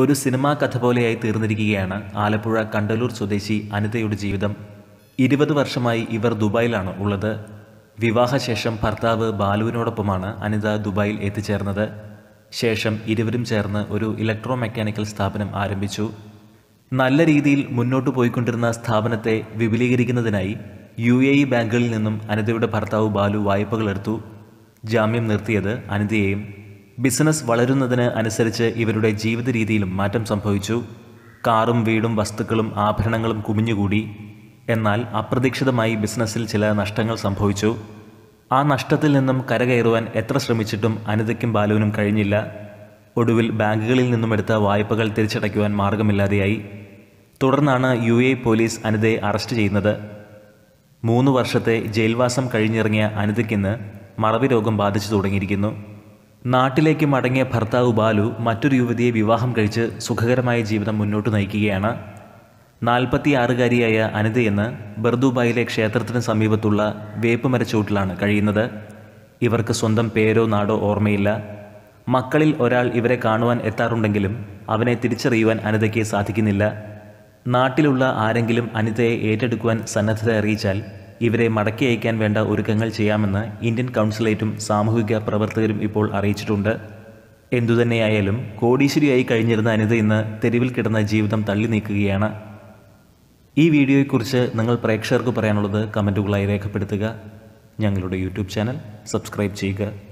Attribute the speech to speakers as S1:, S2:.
S1: ഒരു സിനിമാ കഥ പോലെയായി തീർന്നിരിക്കുകയാണ് ആലപ്പുഴ കണ്ടലൂർ സ്വദേശി അനിതയുടെ ജീവിതം ഇരുപത് വർഷമായി ഇവർ ദുബായിലാണ് ഉള്ളത് വിവാഹശേഷം ഭർത്താവ് ബാലുവിനോടൊപ്പമാണ് അനിത ദുബായിൽ എത്തിച്ചേർന്നത് ശേഷം ഇരുവരും ചേർന്ന് ഒരു ഇലക്ട്രോ മെക്കാനിക്കൽ സ്ഥാപനം ആരംഭിച്ചു നല്ല രീതിയിൽ മുന്നോട്ട് പോയിക്കൊണ്ടിരുന്ന സ്ഥാപനത്തെ വിപുലീകരിക്കുന്നതിനായി യു എ ഇ ബാങ്കുകളിൽ നിന്നും അനിതയുടെ ഭർത്താവ് ബാലു വായ്പകളെടുത്തു ജാമ്യം നിർത്തിയത് അനിതയെയും ബിസിനസ് വളരുന്നതിന് അനുസരിച്ച് ഇവരുടെ ജീവിത രീതിയിലും മാറ്റം സംഭവിച്ചു കാറും വീടും വസ്തുക്കളും ആഭരണങ്ങളും കുമിഞ്ഞുകൂടി എന്നാൽ അപ്രതീക്ഷിതമായി ബിസിനസ്സിൽ ചില നഷ്ടങ്ങൾ സംഭവിച്ചു ആ നഷ്ടത്തിൽ നിന്നും കരകയറുവാൻ എത്ര ശ്രമിച്ചിട്ടും അനിതയ്ക്കും ബാലുവിനും കഴിഞ്ഞില്ല ഒടുവിൽ ബാങ്കുകളിൽ നിന്നും എടുത്ത വായ്പകൾ തിരിച്ചടയ്ക്കുവാൻ മാർഗമില്ലാതെയായി തുടർന്നാണ് യു എ പോലീസ് അനിതയെ അറസ്റ്റ് ചെയ്യുന്നത് മൂന്ന് വർഷത്തെ ജയിൽവാസം കഴിഞ്ഞിറങ്ങിയ അനിതയ്ക്കിന്ന് മറവി രോഗം ബാധിച്ചു തുടങ്ങിയിരിക്കുന്നു നാട്ടിലേക്ക് മടങ്ങിയ ഭർത്താവ് ബാലു മറ്റൊരു യുവതിയെ വിവാഹം കഴിച്ച് സുഖകരമായ ജീവിതം മുന്നോട്ട് നയിക്കുകയാണ് നാൽപ്പത്തിയാറുകാരിയായ അനിതയെന്ന് ബർദുബായിലെ ക്ഷേത്രത്തിന് സമീപത്തുള്ള വേപ്പുമരച്ചൂട്ടിലാണ് കഴിയുന്നത് ഇവർക്ക് സ്വന്തം പേരോ നാടോ ഓർമ്മയില്ല മക്കളിൽ ഒരാൾ ഇവരെ കാണുവാൻ എത്താറുണ്ടെങ്കിലും അവനെ തിരിച്ചറിയുവാൻ അനിതയ്ക്ക് സാധിക്കുന്നില്ല നാട്ടിലുള്ള ആരെങ്കിലും അനിതയെ ഏറ്റെടുക്കുവാൻ സന്നദ്ധത അറിയിച്ചാൽ ഇവരെ മടക്കി അയക്കാൻ വേണ്ട ഒരുക്കങ്ങൾ ചെയ്യാമെന്ന് ഇന്ത്യൻ കൗൺസിലേറ്റും സാമൂഹിക പ്രവർത്തകരും ഇപ്പോൾ അറിയിച്ചിട്ടുണ്ട് എന്തുതന്നെയായാലും കോടീശ്വരിയായി കഴിഞ്ഞിരുന്ന അനിത ഇന്ന് തെരുവിൽ കിടന്ന ജീവിതം തള്ളി നീക്കുകയാണ് ഈ വീഡിയോയെക്കുറിച്ച് നിങ്ങൾ പ്രേക്ഷകർക്ക് പറയാനുള്ളത് കമൻറ്റുകളായി രേഖപ്പെടുത്തുക ഞങ്ങളുടെ യൂട്യൂബ് ചാനൽ സബ്സ്ക്രൈബ് ചെയ്യുക